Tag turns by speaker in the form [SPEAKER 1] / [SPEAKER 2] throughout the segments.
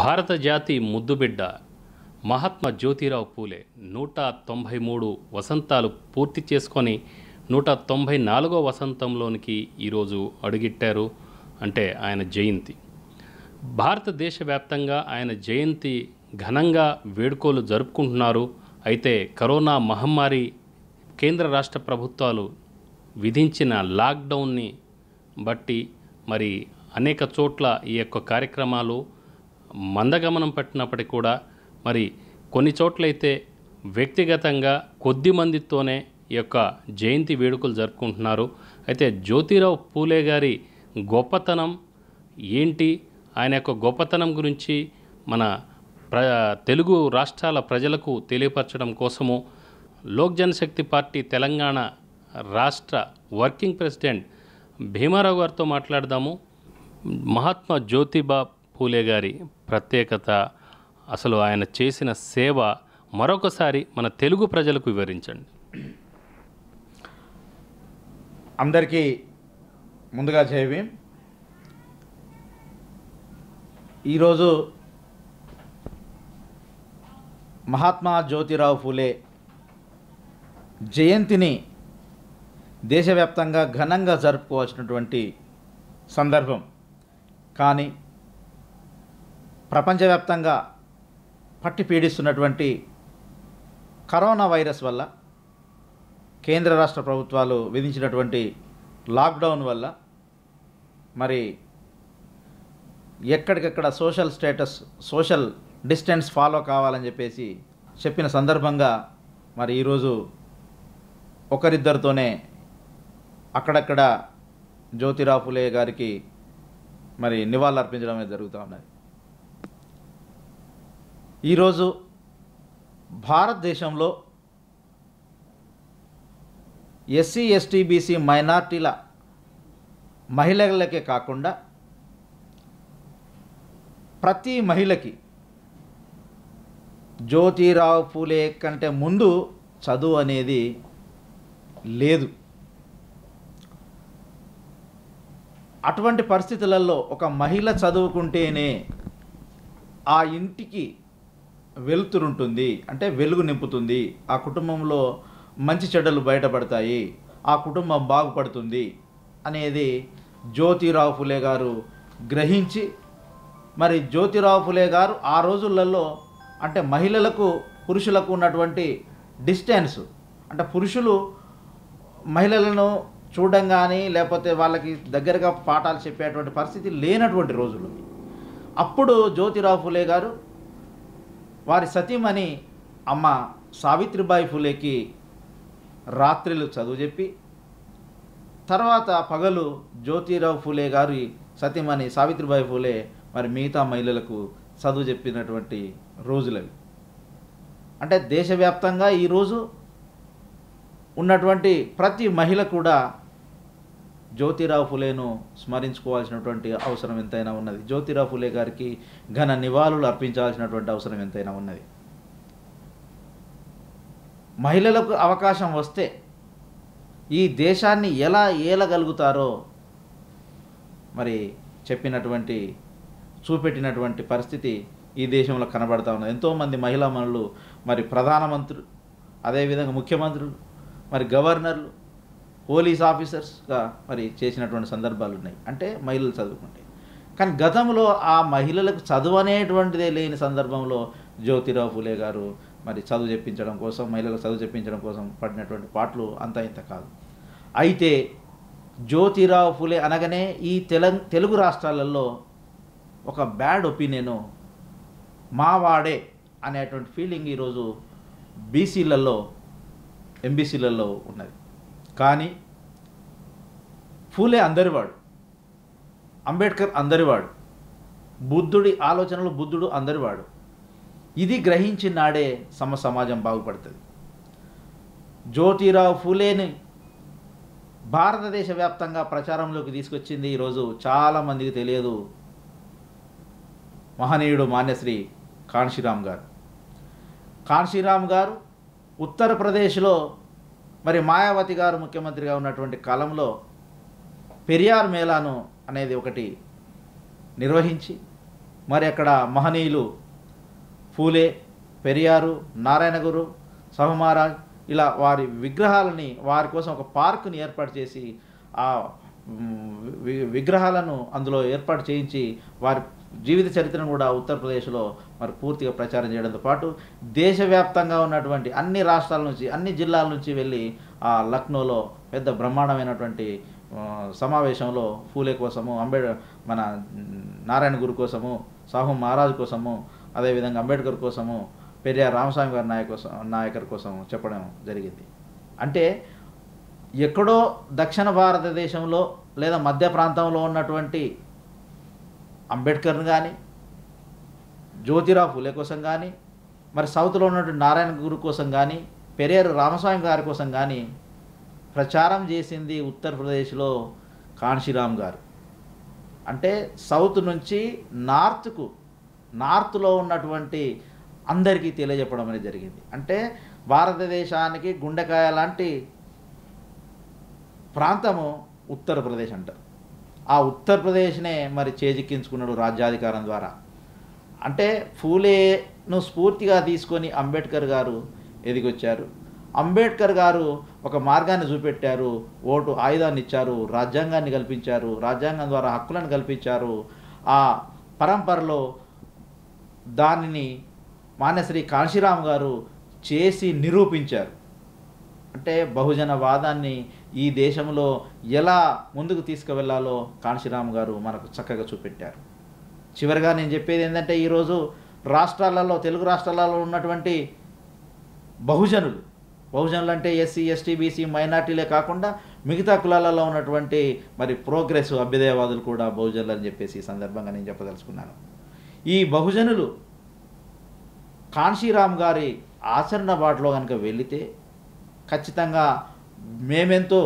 [SPEAKER 1] భారత జాతి ముద్దుబిడ్డ మహాత్మా జ్యోతిరావు పూలే నూట తొంభై మూడు వసంతాలు పూర్తి చేసుకొని నూట తొంభై నాలుగో వసంతంలోనికి ఈరోజు అడుగెట్టారు అంటే ఆయన జయంతి భారతదేశ వ్యాప్తంగా ఆయన జయంతి ఘనంగా వేడుకలు జరుపుకుంటున్నారు అయితే కరోనా మహమ్మారి కేంద్ర రాష్ట్ర ప్రభుత్వాలు విధించిన లాక్డౌన్ని బట్టి మరి అనేక చోట్ల ఈ యొక్క కార్యక్రమాలు మందగమనం పెట్టినప్పటికీ కూడా మరి కొన్ని చోట్లయితే వ్యక్తిగతంగా కొద్ది మందితోనే ఈ యొక్క జయంతి వేడుకలు జరుపుకుంటున్నారు అయితే జ్యోతిరావు పూలే గారి గొప్పతనం ఏంటి ఆయన యొక్క గొప్పతనం గురించి మన ప్ర తెలుగు రాష్ట్రాల ప్రజలకు తెలియపరచడం కోసము లోక్ జనశక్తి పార్టీ తెలంగాణ రాష్ట్ర వర్కింగ్ ప్రెసిడెంట్ భీమారావు గారితో మాట్లాడదాము మహాత్మా జ్యోతిబా పూలే గారి ప్రత్యేకత అసలు ఆయన చేసిన సేవ మరొకసారి మన తెలుగు ప్రజలకు వివరించండి
[SPEAKER 2] అందరికీ ముందుగా చేయవి ఈరోజు మహాత్మా జ్యోతిరావు ఫూలే జయంతిని దేశవ్యాప్తంగా ఘనంగా జరుపుకోవాల్సినటువంటి సందర్భం కానీ ప్రపంచవ్యాప్తంగా పట్టి పీడిస్తున్నటువంటి కరోనా వైరస్ వల్ల కేంద్ర రాష్ట్ర ప్రభుత్వాలు విధించినటువంటి లాక్డౌన్ వల్ల మరి ఎక్కడికక్కడ social status social distance follow కావాలని చెప్పేసి చెప్పిన సందర్భంగా మరి ఈరోజు ఒకరిద్దరితోనే అక్కడక్కడ జ్యోతిరాపులే గారికి మరి నివాళులు అర్పించడమే జరుగుతూ ఉన్నది ఈరోజు భారతదేశంలో ఎస్సీ ఎస్టీ బీసీ మైనార్టీల మహిళలకే కాకుండా ప్రతి మహిళకి జ్యోతిరావు పూలే కంటే ముందు చదువు అనేది లేదు అటువంటి పరిస్థితులలో ఒక మహిళ చదువుకుంటేనే ఆ ఇంటికి వెలుతురుంటుంది అంటే వెలుగు నింపుతుంది ఆ కుటుంబంలో మంచి చెడ్డలు బయటపడతాయి ఆ కుటుంబం బాగుపడుతుంది అనేది జ్యోతిరావు ఫులే గారు గ్రహించి మరి జ్యోతిరావు ఫులే గారు ఆ రోజులలో అంటే మహిళలకు పురుషులకు ఉన్నటువంటి డిస్టెన్స్ అంటే పురుషులు మహిళలను చూడడం కానీ లేకపోతే వాళ్ళకి దగ్గరగా పాఠాలు చెప్పేటువంటి పరిస్థితి లేనటువంటి రోజులు అప్పుడు జ్యోతిరావు ఫులే గారు వారి సతీమణి అమ్మ సావిత్రిబాయి ఫులేకి రాత్రిలు చదువు చెప్పి తర్వాత పగలు జ్యోతిరావు ఫూలే గారి సతీమణి సావిత్రిబాయి ఫూలే మరి మిగతా మహిళలకు చదువు చెప్పినటువంటి రోజులవి అంటే దేశవ్యాప్తంగా ఈరోజు ఉన్నటువంటి ప్రతి మహిళ కూడా జ్యోతిరావు ఫులేను స్మరించుకోవాల్సినటువంటి అవసరం ఎంతైనా ఉన్నది జ్యోతిరావు ఫులే గారికి ఘన నివాళులు అర్పించాల్సినటువంటి అవసరం ఎంతైనా ఉన్నది మహిళలకు అవకాశం వస్తే ఈ దేశాన్ని ఎలా ఏలగలుగుతారో మరి చెప్పినటువంటి చూపెట్టినటువంటి పరిస్థితి ఈ దేశంలో కనబడతా ఉన్నది ఎంతోమంది మహిళా మనులు మరి ప్రధానమంత్రులు అదేవిధంగా ముఖ్యమంత్రులు మరి గవర్నర్లు పోలీస్ ఆఫీసర్స్గా మరి చేసినటువంటి సందర్భాలు ఉన్నాయి అంటే మహిళలు చదువుకుంటే కానీ గతంలో ఆ మహిళలకు చదువు అనేటువంటిదే లేని సందర్భంలో జ్యోతిరావు ఫులే గారు మరి చదువు చెప్పించడం కోసం మహిళలకు చదువు చెప్పించడం కోసం పడినటువంటి పాటలు అంత ఇంత కాదు అయితే జ్యోతిరావు ఫులే అనగానే ఈ తెలుగు రాష్ట్రాలలో ఒక బ్యాడ్ ఒపీనియను మావాడే అనేటువంటి ఫీలింగ్ ఈరోజు బీసీలలో ఎంబీసీలలో ఉన్నది కానీ ఫూలే అందరివాడు అంబేద్కర్ అందరివాడు బుద్ధుడి ఆలోచనలు బుద్ధుడు అందరివాడు ఇది గ్రహించి నాడే సమ సమాజం బాగుపడుతుంది జ్యోతిరావు ఫూలేని భారతదేశ వ్యాప్తంగా ప్రచారంలోకి తీసుకొచ్చింది ఈరోజు చాలామందికి తెలియదు మహనీయుడు మాన్యశ్రీ కాన్షిరామ్ గారు కాన్షిరామ్ గారు ఉత్తరప్రదేశ్లో మరి మాయావతి గారు ముఖ్యమంత్రిగా ఉన్నటువంటి కాలంలో పెరియార్ మేళాను అనేది ఒకటి నిర్వహించి మరి అక్కడ మహనీయులు పూలే పెరియారు నారాయణగురు సహమారాజ్ ఇలా వారి విగ్రహాలని వారి కోసం ఒక పార్కుని ఏర్పాటు చేసి ఆ విగ్రహాలను అందులో ఏర్పాటు చేయించి వారి జీవిత చరిత్రను కూడా ఉత్తరప్రదేశ్లో మరి పూర్తిగా ప్రచారం చేయడంతో పాటు దేశవ్యాప్తంగా ఉన్నటువంటి అన్ని రాష్ట్రాల నుంచి అన్ని జిల్లాల నుంచి వెళ్ళి ఆ లక్నోలో పెద్ద బ్రహ్మాండమైనటువంటి సమావేశంలో ఫూలే కోసము అంబేడ్ మన నారాయణ గురు కోసము సాహు మహారాజు కోసము అదేవిధంగా అంబేద్కర్ కోసము పెరియార్ రామస్వామి గారి నాయక కోసం నాయకర్ కోసం చెప్పడం జరిగింది అంటే ఎక్కడో దక్షిణ భారతదేశంలో లేదా మధ్య ప్రాంతంలో ఉన్నటువంటి అంబేద్కర్ని కానీ జ్యోతిరావు ఫులే కోసం కానీ మరి సౌత్లో ఉన్నటువంటి నారాయణ గురు కోసం కానీ పెరేరు రామస్వామి గారి కోసం కానీ ప్రచారం చేసింది ఉత్తరప్రదేశ్లో కాన్శీరామ్ గారు అంటే సౌత్ నుంచి నార్త్కు నార్త్లో ఉన్నటువంటి అందరికీ తెలియజెప్పడం అనేది జరిగింది అంటే భారతదేశానికి గుండెకాయ లాంటి ప్రాంతము ఉత్తరప్రదేశ్ అంటారు ఆ ఉత్తరప్రదేశ్నే మరి చేజిక్కించుకున్నాడు రాజ్యాధికారం ద్వారా అంటే ఫూలేను స్ఫూర్తిగా తీసుకొని అంబేద్కర్ గారు ఎదిగొచ్చారు అంబేద్కర్ గారు ఒక మార్గాన్ని చూపెట్టారు ఓటు ఆయుధాన్ని ఇచ్చారు రాజ్యాంగాన్ని కల్పించారు రాజ్యాంగం ద్వారా హక్కులను కల్పించారు ఆ పరంపరలో దానిని మానేశ్రీ కాంశీరామ్ గారు చేసి నిరూపించారు అంటే బహుజన వాదాన్ని ఈ దేశంలో ఎలా ముందుకు తీసుకువెళ్లాలో కాంశీరామ్ గారు మనకు చక్కగా చూపెట్టారు చివరిగా నేను చెప్పేది ఏంటంటే ఈరోజు రాష్ట్రాలలో తెలుగు రాష్ట్రాలలో ఉన్నటువంటి బహుజనులు బహుజనులు అంటే ఎస్సీ ఎస్టీ బీసీ మైనార్టీలే కాకుండా మిగతా కులాలలో ఉన్నటువంటి మరి ప్రోగ్రెస్ అభ్యుదయవాదులు కూడా బహుజనులు అని చెప్పేసి ఈ సందర్భంగా నేను చెప్పదలుచుకున్నాను ఈ బహుజనులు కాన్షీరామ్ గారి ఆచరణ బాటలో కనుక వెళితే ఖచ్చితంగా మేమెంతో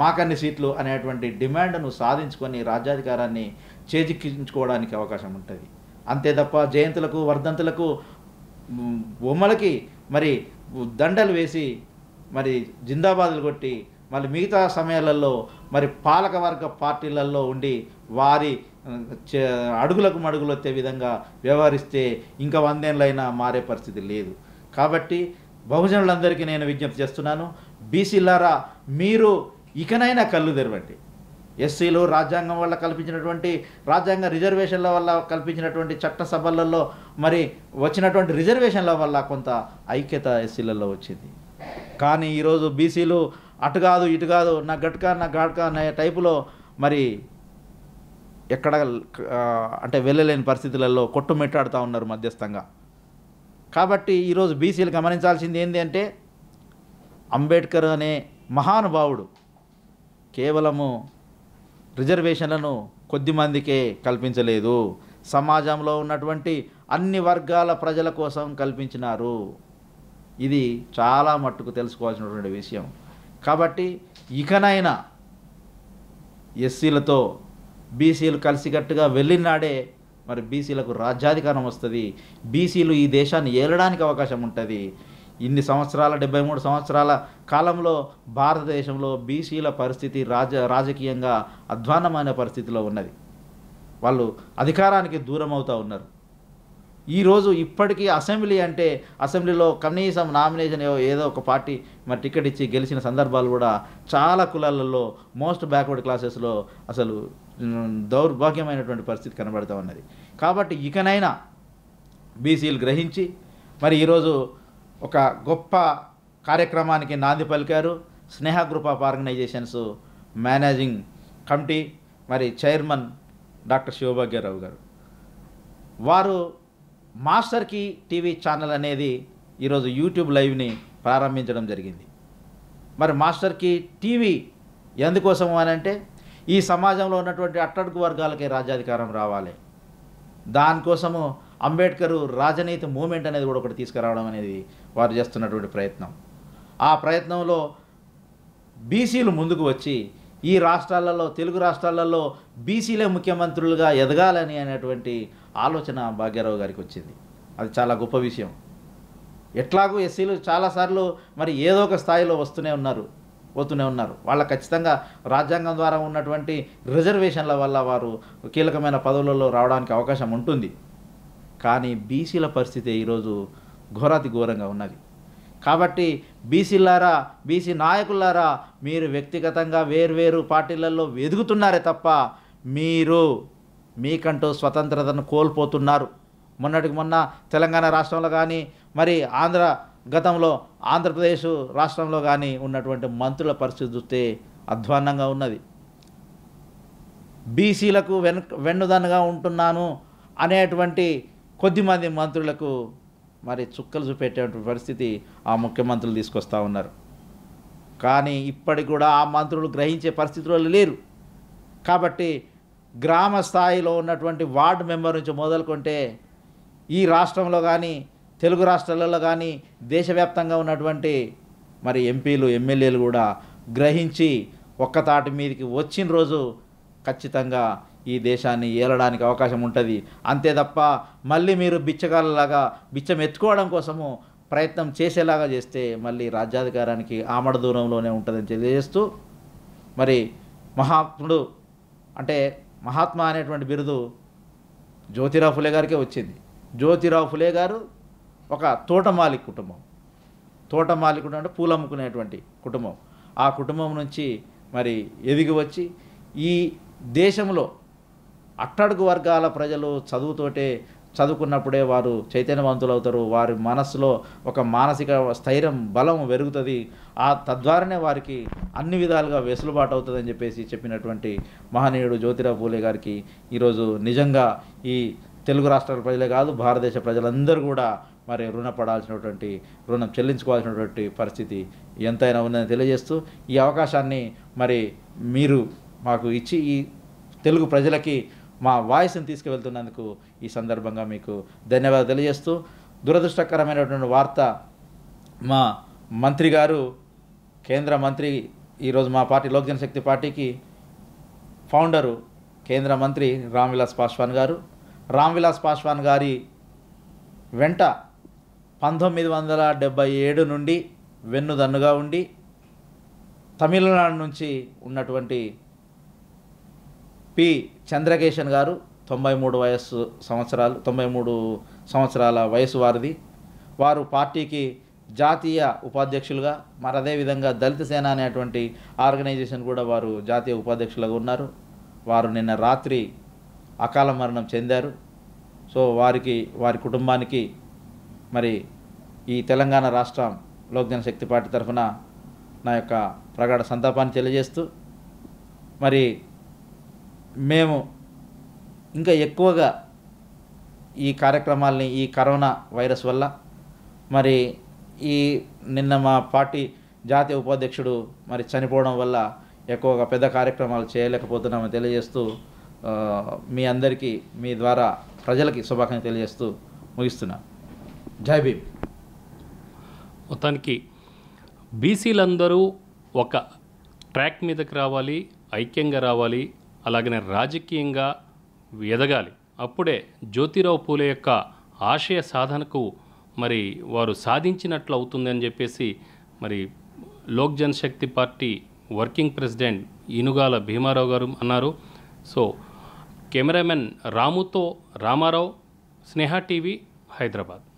[SPEAKER 2] మాకన్ని సీట్లు అనేటువంటి డిమాండ్ను సాధించుకొని రాజ్యాధికారాన్ని చేజిక్కించుకోవడానికి అవకాశం ఉంటుంది అంతే తప్ప జయంతులకు వర్ధంతులకు బొమ్మలకి మరి దండలు వేసి మరి జిందాబాదులు కొట్టి మళ్ళీ మిగతా సమయాలలో మరి పాలకవర్గ పార్టీలలో ఉండి వారి అడుగులకు మడుగులు వచ్చే విధంగా వ్యవహరిస్తే ఇంకా వందేళ్ళైనా మారే పరిస్థితి లేదు కాబట్టి బహుజనులందరికీ నేను విజ్ఞప్తి చేస్తున్నాను బీసీలారా మీరు ఇకనైనా కళ్ళు తెరవండి ఎస్సీలు రాజ్యాంగం వల్ల కల్పించినటువంటి రాజ్యాంగ రిజర్వేషన్ల వల్ల కల్పించినటువంటి చట్టసభలలో మరి వచ్చినటువంటి రిజర్వేషన్ల వల్ల కొంత ఐక్యత ఎస్సీలలో వచ్చింది కానీ ఈరోజు బీసీలు అటు కాదు ఇటు కాదు నా గట్కా నా గాడ్కా అనే టైపులో మరి ఎక్కడ అంటే వెళ్ళలేని పరిస్థితులలో కొట్టుమిట్టాడుతూ ఉన్నారు మధ్యస్థంగా కాబట్టి ఈరోజు బీసీలు గమనించాల్సింది ఏంటి అంటే అంబేద్కర్ అనే మహానుభావుడు కేవలము రిజర్వేషన్లను కొద్దిమందికే కల్పించలేదు సమాజంలో ఉన్నటువంటి అన్ని వర్గాల ప్రజల కోసం కల్పించినారు ఇది చాలా మట్టుకు తెలుసుకోవాల్సినటువంటి విషయం కాబట్టి ఇకనైనా ఎస్సీలతో బీసీలు కలిసికట్టుగా వెళ్ళినాడే మరి బీసీలకు రాజ్యాధికారం వస్తుంది బీసీలు ఈ దేశాన్ని ఏలడానికి అవకాశం ఉంటుంది ఇన్ని సంవత్సరాల డెబ్బై మూడు సంవత్సరాల కాలంలో భారతదేశంలో బీసీల పరిస్థితి రాజ రాజకీయంగా అధ్వానమైన పరిస్థితిలో ఉన్నది వాళ్ళు అధికారానికి దూరం అవుతూ ఉన్నారు ఈరోజు ఇప్పటికీ అసెంబ్లీ అంటే అసెంబ్లీలో కనీసం నామినేషన్ ఏదో ఒక పార్టీ మరి టికెట్ ఇచ్చి గెలిచిన సందర్భాలు కూడా చాలా కులాలలో మోస్ట్ బ్యాక్వర్డ్ క్లాసెస్లో అసలు దౌర్భాగ్యమైనటువంటి పరిస్థితి కనబడుతూ ఉన్నది కాబట్టి ఇకనైనా బీసీలు గ్రహించి మరి ఈరోజు ఒక గొప్ప కార్యక్రమానికి నాంది పలికారు Sneha group of organisations managing committee మరి చైర్మన్ డాక్టర్ శివభాగ్యరావు గారు వారు మాస్టర్కి టీవీ ఛానల్ అనేది ఈరోజు యూట్యూబ్ లైవ్ని ప్రారంభించడం జరిగింది మరి మాస్టర్కి టీవీ ఎందుకోసం అని అంటే ఈ సమాజంలో ఉన్నటువంటి అట్టడుగు వర్గాలకి రాజ్యాధికారం రావాలి దానికోసము అంబేద్కర్ రాజనీతి మూమెంట్ అనేది కూడా ఒకటి తీసుకురావడం అనేది వారు చేస్తున్నటువంటి ప్రయత్నం ఆ ప్రయత్నంలో బీసీలు ముందుకు వచ్చి ఈ రాష్ట్రాలలో తెలుగు రాష్ట్రాలలో బీసీలే ముఖ్యమంత్రులుగా ఎదగాలని అనేటువంటి ఆలోచన భాగ్యరావు గారికి వచ్చింది అది చాలా గొప్ప విషయం ఎట్లాగూ ఎస్సీలు చాలాసార్లు మరి ఏదో ఒక స్థాయిలో వస్తూనే ఉన్నారు పోతూనే ఉన్నారు వాళ్ళ ఖచ్చితంగా రాజ్యాంగం ద్వారా ఉన్నటువంటి రిజర్వేషన్ల వల్ల వారు కీలకమైన పదవులలో రావడానికి అవకాశం ఉంటుంది కానీ బీసీల పరిస్థితి ఈరోజు ఘోరాతి ఘోరంగా ఉన్నది కాబట్టి బీసీలారా బీసీ నాయకులారా మీరు వ్యక్తిగతంగా వేర్వేరు పార్టీలలో ఎదుగుతున్నారే తప్ప మీరు మీకంటూ స్వతంత్రతను కోల్పోతున్నారు మొన్నటికి మొన్న తెలంగాణ రాష్ట్రంలో కానీ మరి ఆంధ్ర గతంలో ఆంధ్రప్రదేశ్ రాష్ట్రంలో కానీ ఉన్నటువంటి మంత్రుల పరిస్థితి చూస్తే అధ్వాన్నంగా ఉన్నది బీసీలకు వెను వెన్నుదన్నుగా ఉంటున్నాను అనేటువంటి కొద్దిమంది మంత్రులకు మరి చుక్కలు చూపెట్టేటువంటి పరిస్థితి ఆ ముఖ్యమంత్రులు తీసుకొస్తూ ఉన్నారు కానీ ఇప్పటికి కూడా ఆ మంత్రులు గ్రహించే పరిస్థితిలో లేరు కాబట్టి గ్రామ స్థాయిలో ఉన్నటువంటి వార్డు మెంబర్ నుంచి మొదలుకుంటే ఈ రాష్ట్రంలో కానీ తెలుగు రాష్ట్రాలలో కానీ దేశవ్యాప్తంగా ఉన్నటువంటి మరి ఎంపీలు ఎమ్మెల్యేలు కూడా గ్రహించి ఒక్కతాటి మీదకి వచ్చిన రోజు ఖచ్చితంగా ఈ దేశాన్ని ఏలడానికి అవకాశం ఉంటుంది అంతే తప్ప మళ్ళీ మీరు బిచ్చగాళ్ళలాగా బిచ్చం ఎత్తుకోవడం కోసము ప్రయత్నం చేసేలాగా చేస్తే మళ్ళీ రాజ్యాధికారానికి ఆమడ దూరంలోనే ఉంటుందని తెలియజేస్తూ మరి మహాత్ముడు అంటే మహాత్మా అనేటువంటి బిరుదు జ్యోతిరావు ఫులే గారికే వచ్చింది జ్యోతిరావు ఫులే గారు ఒక తోటమాలి కుటుంబం తోటమాలి కుటుంబం అంటే పూలు అమ్ముకునేటువంటి కుటుంబం ఆ కుటుంబం నుంచి మరి ఎదిగి వచ్చి ఈ దేశంలో అట్టడుగు వర్గాల ప్రజలు చదువుతోటే చదువుకున్నప్పుడే వారు చైతన్యవంతులు అవుతారు వారి మనస్సులో ఒక మానసిక స్థైర్యం బలం పెరుగుతుంది ఆ తద్వారానే వారికి అన్ని విధాలుగా వెసులుబాటు అవుతుందని చెప్పేసి చెప్పినటువంటి మహనీయుడు జ్యోతిరావు పూలే గారికి ఈరోజు నిజంగా ఈ తెలుగు రాష్ట్రాల ప్రజలే కాదు భారతదేశ ప్రజలందరూ కూడా మరి రుణపడాల్సినటువంటి రుణం చెల్లించుకోవాల్సినటువంటి పరిస్థితి ఎంతైనా ఉందని తెలియజేస్తూ ఈ అవకాశాన్ని మరి మీరు మాకు ఇచ్చి ఈ తెలుగు ప్రజలకి మా వాయిస్ని తీసుకువెళ్తున్నందుకు ఈ సందర్భంగా మీకు ధన్యవాదాలు తెలియజేస్తూ దురదృష్టకరమైనటువంటి వార్త మా మంత్రి గారు కేంద్ర మంత్రి ఈరోజు మా పార్టీ లోక్ జనశక్తి పార్టీకి ఫౌండరు కేంద్ర మంత్రి రామ్విలాస్ పాస్వాన్ గారు రామ్విలాస్ పాస్వాన్ గారి వెంట పంతొమ్మిది వందల డెబ్బై ఏడు నుండి వెన్నుదన్నుగా ఉండి తమిళనాడు నుంచి ఉన్నటువంటి పి చంద్రకేషన్ గారు తొంభై మూడు వయస్సు సంవత్సరాలు తొంభై మూడు సంవత్సరాల వయసు వారిది వారు పార్టీకి జాతీయ ఉపాధ్యక్షులుగా మరి అదేవిధంగా దళిత సేన అనేటువంటి ఆర్గనైజేషన్ కూడా వారు జాతీయ ఉపాధ్యక్షులుగా ఉన్నారు వారు నిన్న రాత్రి అకాల మరణం చెందారు సో వారికి వారి కుటుంబానికి మరి ఈ తెలంగాణ రాష్ట్రం లోక్ జనశక్తి పార్టీ తరఫున నా యొక్క ప్రగాఢ సంతాపాన్ని తెలియజేస్తూ మరి మేము ఇంకా ఎక్కువగా ఈ కార్యక్రమాల్ని ఈ కరోనా వైరస్ వల్ల మరి ఈ నిన్న మా పార్టీ జాతీయ ఉపాధ్యక్షుడు మరి చనిపోవడం వల్ల ఎక్కువగా పెద్ద కార్యక్రమాలు చేయలేకపోతున్నామని తెలియజేస్తూ మీ అందరికీ మీ ద్వారా ప్రజలకి శుభాకాంక్షలు తెలియజేస్తూ ముగిస్తున్నా జై
[SPEAKER 1] భీమ్ మొత్తానికి బీసీలందరూ ఒక ట్రాక్ మీదకి రావాలి ఐక్యంగా రావాలి అలాగనే రాజకీయంగా ఎదగాలి అప్పుడే జ్యోతిరావు పూలే యొక్క ఆశయ సాధనకు మరి వారు సాధించినట్లు అవుతుందని చెప్పేసి మరి Lok Janashakti party working president Inugala Bhimarao garu అన్నారు సో కెమెరామెన్ రాముతో రామారావు స్నేహ టీవీ హైదరాబాద్